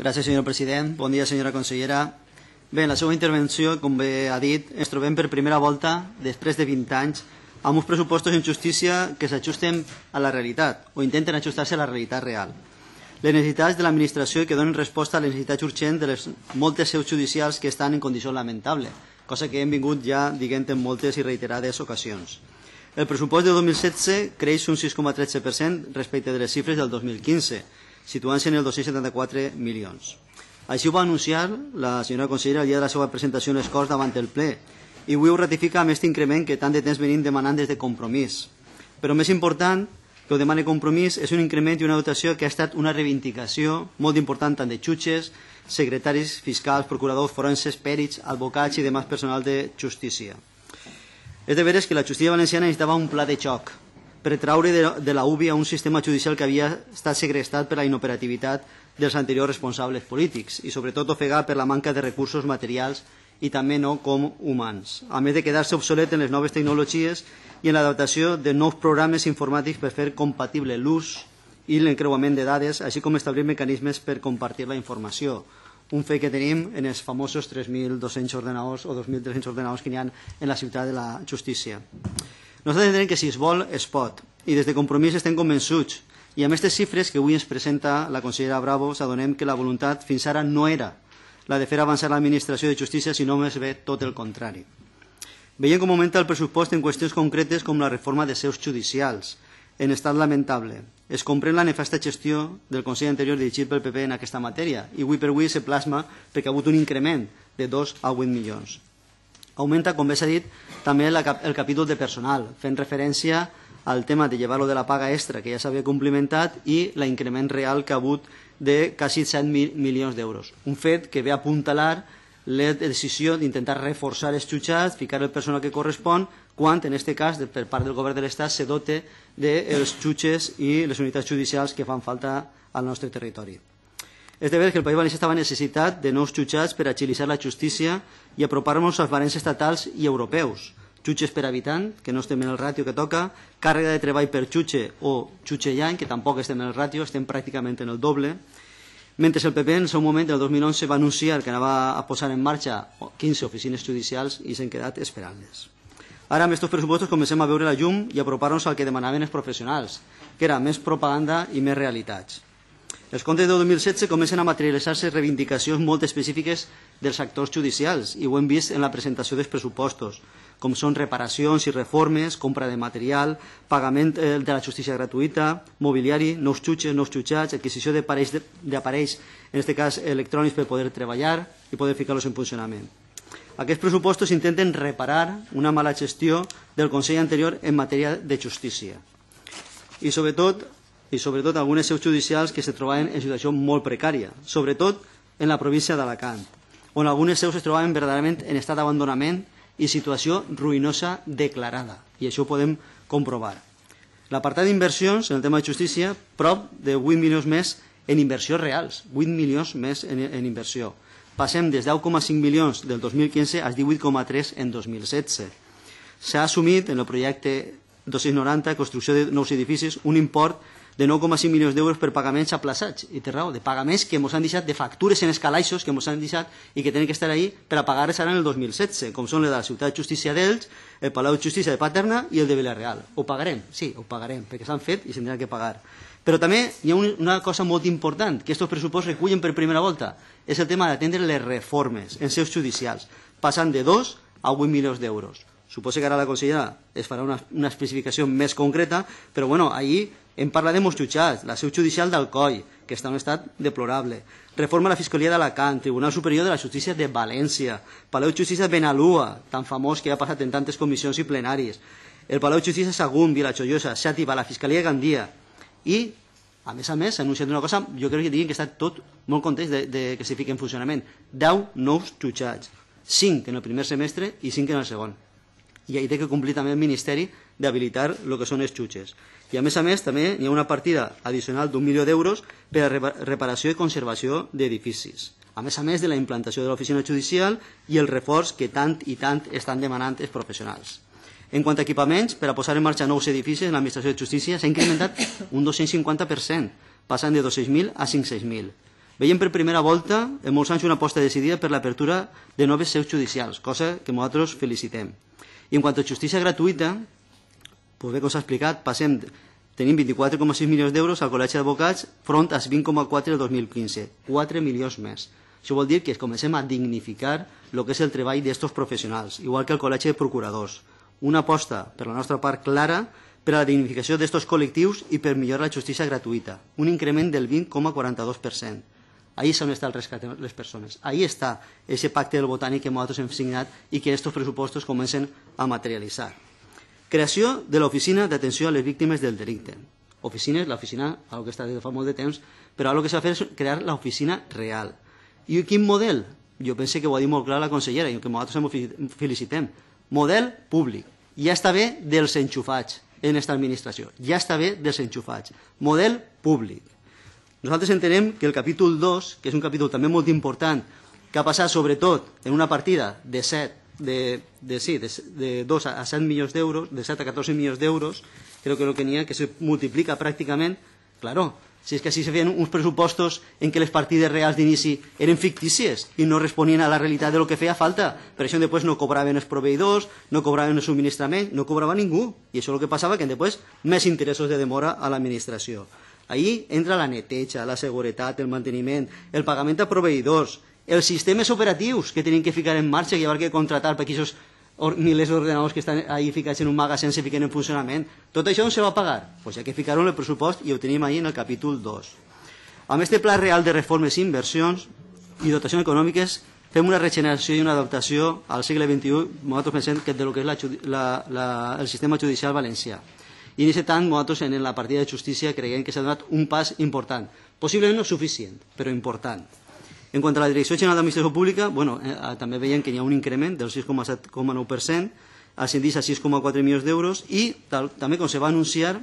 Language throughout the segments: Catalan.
Gràcies, senyor president. Bon dia, senyora consellera. Bé, en la seva intervenció, com bé ha dit, ens trobem per primera volta, després de 20 anys, amb uns pressupostos en justícia que s'ajusten a la realitat o intenten ajustar-se a la realitat real. Les necessitats de l'administració que donen resposta a les necessitats urgents de les moltes seus judicials que estan en condició lamentable, cosa que hem vingut ja dient en moltes i reiterades ocasions. El pressupost de 2016 creix un 6,13% respecte de les xifres del 2015, situant-se en els 274 milions. Així ho va anunciar la senyora consellera el dia de la seva presentació en les Corts davant del ple i avui ho ratifica amb aquest increment que tant de temps venim demanant des de compromís. Però més important que ho demane compromís és un increment i una dotació que ha estat una reivindicació molt important tant de jutges, secretaris fiscals, procuradors, forenses, pèrits, advocats i demà personal de justícia. És de veres que la justícia valenciana necessitava un pla de xoc, per traure de, de la UBI a un sistema judicial que havia estat segrestat per la inoperativitat dels anteriors responsables polítics i sobretot ofegar per la manca de recursos materials i també no com humans, a més de quedar-se obsolet en les noves tecnologies i en l'adaptació de nous programes informàtics per fer compatible l'ús i l'encreuament de dades, així com establir mecanismes per compartir la informació, un fet que tenim en els famosos 3.200 ordenadors o 2.300 ordenadors que hi ha en la ciutat de la justícia. Nosaltres entenem que si es vol, es pot, i des de compromís estem convençuts. I amb aquestes xifres que avui ens presenta la consellera Bravo, s'adonem que la voluntat fins ara no era la de fer avançar l'administració de justícia, sinó més bé tot el contrari. Veiem com augmenta el pressupost en qüestions concretes com la reforma de seus judicials, en estat lamentable. Es comprèn la nefasta gestió del Consell Anterior dirigit pel PP en aquesta matèria i avui per avui se plasma perquè ha hagut un increment de 2 a 8 milions. Augmenta, com bé s'ha dit, també la, el capítol de personal, fent referència al tema de llevar-lo de la paga extra que ja s'havia complimentat i l'increment real que ha hagut de quasi 100 mil milions d'euros. Un fet que ve a apuntalar la decisió d'intentar reforçar els jutjats, ficar el personal que correspon, quan, en aquest cas, per part del govern de l'Estat, se dote dels jutges i les unitats judicials que fan falta al nostre territori. És de veure que el País Valencià estava necessitat de nous jutjats per agilitzar la justícia i apropar-nos als valents estatals i europeus. Jutges per habitant, que no estem en el ràtio que toca, càrrega de treball per jutge o jutge llany, que tampoc estem en el ràtio, estem pràcticament en el doble. Mentre el PP en el seu moment, el 2011, va anunciar que anava a posar en marxa 15 oficines judicials i s'han quedat esperant-les. Ara, amb aquests pressupostos, comencem a veure la llum i apropar-nos al que demanaven els professionals, que era més propaganda i més realitats. Els comptes de 2016 comencen a materialitzar-se reivindicacions molt específiques dels actors judicials i ho hem vist en la presentació dels pressupostos, com són reparacions i reformes, compra de material, pagament eh, de la justícia gratuïta, mobiliari, nous xutxes, nous xutxats, adquisició d'aparells, en aquest cas electrònics, per poder treballar i poder ficar-los en funcionament. Aquests pressupostos intenten reparar una mala gestió del Consell anterior en matèria de justícia. I sobretot i sobretot algunes seus judicials que se trobaven en situació molt precària, sobretot en la província d'Alacant, on algunes seus es trobaven verdaderament en estat d'abandonament i situació ruïnosa declarada, i això ho podem comprovar. L'apartat d'inversions, en el tema de justícia, prop de 8 milions més en inversions reals, 8 milions més en, en inversió. Passem des 10,5 milions del 2015 als 18,3 en 2016. S'ha assumit en el projecte 290, construcció de nous edificis, un import de 9,5 milions d'euros per pagaments aplaçats, i té raó, de pagaments que ens han deixat, de factures en escalaixos que ens han deixat i que tenen que estar ahí per a pagar-les ara en el 2016, com són les de la Ciutat de Justícia d'Elx, el Palau de Justícia de Paterna i el de Vilareal. Ho pagarem, sí, ho pagarem, perquè s'han fet i s'han de pagar. Però també hi ha una cosa molt important que aquests pressuposts recullen per primera volta, és el tema d'atendre les reformes en seus judicials, passant de 2 a 8 milions d'euros. Suposo que ara la consellera es farà una, una especificació més concreta, però bueno, ahir hem parlat de molts jutjats, la seu judicial d'Alcoi, que està en un estat deplorable, reforma de la Fiscalia d'Alacant, Tribunal Superior de la Justícia de València, Palau Justícia de Benalua, tan famós que ha passat en tantes comissions i plenaris, el Palau Justícia Sagún, Vila Xollosa, Xàtiva, la Fiscalia de Gandia, i a més a més, s'ha una cosa, jo crec que diguin que està tot molt content de, de que s'hi fiqui en funcionament. 10 nous jutjats, 5 en el primer semestre i 5 en el segon i hi té que complir també el Ministeri d'habilitar el que són els xutxes. I a més a més també hi ha una partida addicional d'un milió d'euros per a reparació i conservació d'edificis. A més a més de la implantació de l'oficina judicial i el reforç que tant i tant estan demanant els professionals. En quant a equipaments, per a posar en marxa nous edificis en l'administració de justícia s'ha incrementat un 250%, passant de 200.000 a 500.000. Veiem per primera volta en molts anys una aposta decidida per l'apertura de noves seus judicials, cosa que nosaltres felicitem. I en quant a justícia gratuïta, doncs bé, us ha explicat, passem, tenim 24,6 milions d'euros al Col·legi d'Advocats front als 20,4 del 2015, 4 milions més. Això vol dir que comencem a dignificar el que és el treball d'aquests professionals, igual que el Col·legi de Procuradors. Una aposta, per la nostra part, clara per a la dignificació d'aquests col·lectius i per millorar la justícia gratuïta, un increment del 20,42%. Ahí és on està el rescat de les persones. Ahí està ese pacte del botànic que nosaltres hem signat i que aquests pressupostos comencen a materialitzar. Creació de l'oficina d'atenció a les víctimes del delicte. Oficines, l'oficina, el que està des de fa molt de temps, però el que s'ha de fer és crear l'oficina real. I quin model? Jo penso que ho ha dit molt clar la consellera i que nosaltres ens felicitem. Model públic. Ja està bé dels enxufats en aquesta administració. Ja està bé dels enxufats. Model públic. Nosaltres entenem que el capítol 2, que és un capítol també molt important, que ha passat sobretot en una partida de 7 de, de, sí, de, de 2 a 7 milions d'euros, de 7 a 14 milions d'euros, crec que lo que ha que se multiplica pràcticament, claro, si és que així se feien uns pressupostos en què les partides reals d'inici eren fictícies i no responien a la realitat de lo que feia falta. Per això després no cobraven els proveïdors, no cobraven el subministrament, no cobrava ningú. I això és el que passava, que després més interessos de demora a l'administració. Ahí entra la neteja, la seguretat, el manteniment, el pagament a proveïdors, els sistemes operatius que tenim que ficar en marxa i haver que contratar perquè aquests milers d'ordenadors que estan ahí ficats en un magasin se fiquen en funcionament. Tot això on se va pagar? Doncs pues hi ha que ficar-ho en el pressupost i ho tenim ahí en el capítol 2. Amb este pla real de reformes i inversions i dotacions econòmiques fem una regeneració i una adaptació al segle XXI, nosaltres pensem que de lo que és la, la, la, el sistema judicial valencià i en aquest tant nosaltres en la partida de justícia creiem que s'ha donat un pas important, possiblement no suficient, però important. En quant a la Direcció General d'Administració Pública, bueno, eh, ah, també veiem que hi ha un increment del 6,7,9%, ascendís a 6,4 milions d'euros i tal, també com se va anunciar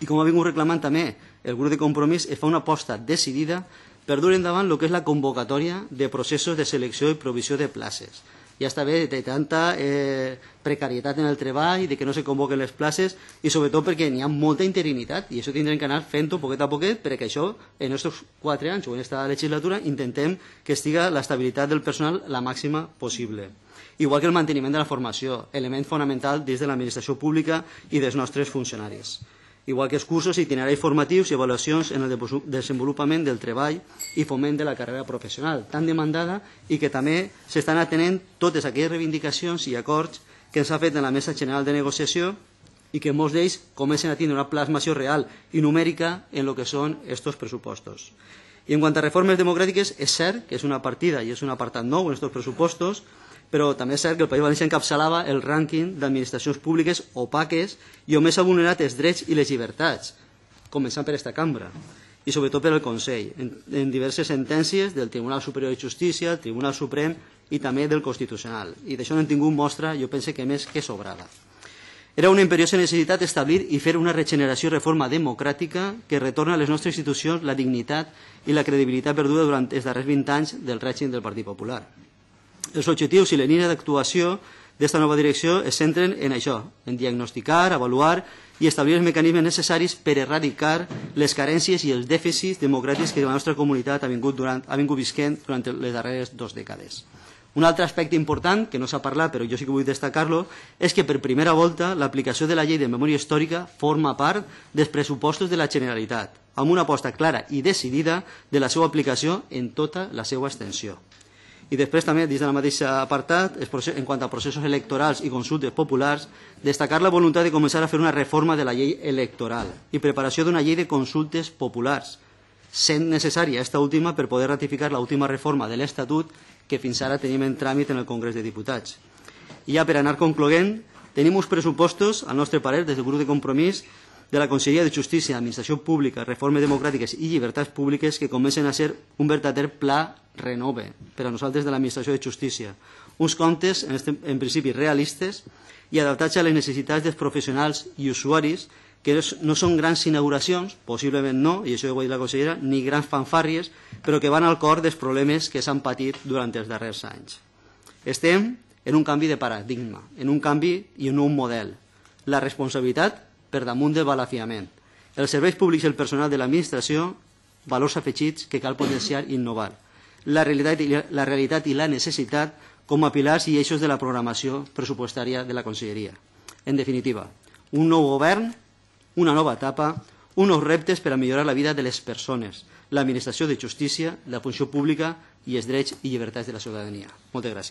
i com ha vingut reclamant també el grup de compromís es fa una aposta decidida per dur endavant el que és la convocatòria de processos de selecció i provisió de places ja està bé de tanta eh, precarietat en el treball, de que no se convoquen les places i sobretot perquè n'hi ha molta interinitat i això tindrem que anar fent-ho poquet a poquet perquè això en aquests quatre anys o en aquesta legislatura intentem que estiga l'estabilitat del personal la màxima possible. Igual que el manteniment de la formació, element fonamental dins de l'administració pública i dels nostres funcionaris igual que els cursos, itineraris formatius i avaluacions en el desenvolupament del treball i foment de la carrera professional, tan demandada i que també s'estan atenent totes aquelles reivindicacions i acords que ens ha fet en la Mesa General de Negociació i que molts d'ells comencen a tindre una plasmació real i numèrica en el que són aquests pressupostos. I en quant a reformes democràtiques, és cert que és una partida i és un apartat nou en aquests pressupostos, però també és cert que el País Valencià encapçalava el rànquing d'administracions públiques opaques i on més ha vulnerat els drets i les llibertats, començant per aquesta cambra i sobretot per al Consell, en, en diverses sentències del Tribunal Superior de Justícia, el Tribunal Suprem i també del Constitucional. I d'això n'hem tingut mostra, jo penso que més que sobrada. Era una imperiosa necessitat establir i fer una regeneració i reforma democràtica que retorna a les nostres institucions la dignitat i la credibilitat perduda durant els darrers 20 anys del règim del Partit Popular. Els objectius i la línia d'actuació d'esta nova direcció es centren en això, en diagnosticar, avaluar i establir els mecanismes necessaris per erradicar les carències i els dèficits democràtics que la nostra comunitat ha vingut, durant, ha vingut visquent durant les darreres dues dècades. Un altre aspecte important, que no s'ha parlat però jo sí que vull destacar-lo, és que per primera volta l'aplicació de la llei de memòria històrica forma part dels pressupostos de la Generalitat, amb una aposta clara i decidida de la seva aplicació en tota la seva extensió. I després també, dins del mateix apartat, en quant a processos electorals i consultes populars, destacar la voluntat de començar a fer una reforma de la llei electoral i preparació d'una llei de consultes populars, sent necessària aquesta última per poder ratificar l'última reforma de l'Estatut que fins ara tenim en tràmit en el Congrés de Diputats. I ja per anar concloent, tenim uns pressupostos, al nostre parer, des del grup de compromís, de la Conselleria de Justícia, Administració Pública, Reformes Democràtiques i Llibertats Públiques que comencen a ser un veritable pla renove per a nosaltres de l'Administració de Justícia. Uns comptes, en, este, en principi, realistes i adaptats a les necessitats dels professionals i usuaris que no són grans inauguracions, possiblement no, i això ho ha dit la consellera, ni grans fanfàries, però que van al cor dels problemes que s'han patit durant els darrers anys. Estem en un canvi de paradigma, en un canvi i en un model. La responsabilitat per damunt del balafiament. Els serveis públics i el personal de l'administració, valors afegits que cal potenciar i innovar. La realitat, i la, la realitat i la necessitat com a pilars i eixos de la programació pressupostària de la Conselleria. En definitiva, un nou govern, una nova etapa, uns reptes per a millorar la vida de les persones, l'administració de justícia, la funció pública i els drets i llibertats de la ciutadania. Moltes gràcies.